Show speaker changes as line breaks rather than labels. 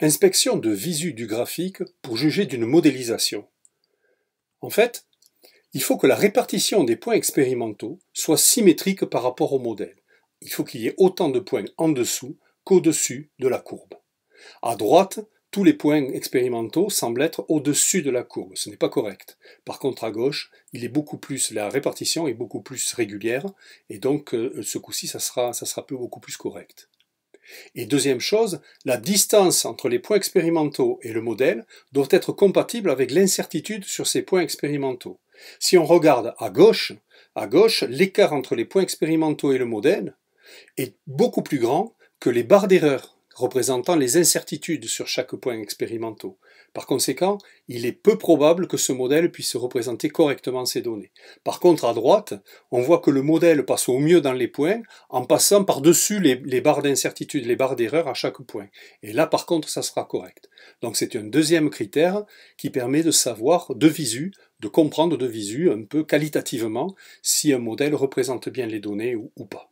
Inspection de visu du graphique pour juger d'une modélisation. En fait, il faut que la répartition des points expérimentaux soit symétrique par rapport au modèle. Il faut qu'il y ait autant de points en dessous qu'au-dessus de la courbe. À droite, tous les points expérimentaux semblent être au-dessus de la courbe. Ce n'est pas correct. Par contre, à gauche, il est beaucoup plus, la répartition est beaucoup plus régulière, et donc euh, ce coup-ci, ça sera, ça sera beaucoup plus correct. Et deuxième chose, la distance entre les points expérimentaux et le modèle doit être compatible avec l'incertitude sur ces points expérimentaux. Si on regarde à gauche, à gauche, l'écart entre les points expérimentaux et le modèle est beaucoup plus grand que les barres d'erreur représentant les incertitudes sur chaque point expérimentaux. Par conséquent, il est peu probable que ce modèle puisse représenter correctement ces données. Par contre, à droite, on voit que le modèle passe au mieux dans les points en passant par-dessus les, barres d'incertitude, les barres d'erreur à chaque point. Et là, par contre, ça sera correct. Donc c'est un deuxième critère qui permet de savoir de visu, de comprendre de visu un peu qualitativement si un modèle représente bien les données ou pas.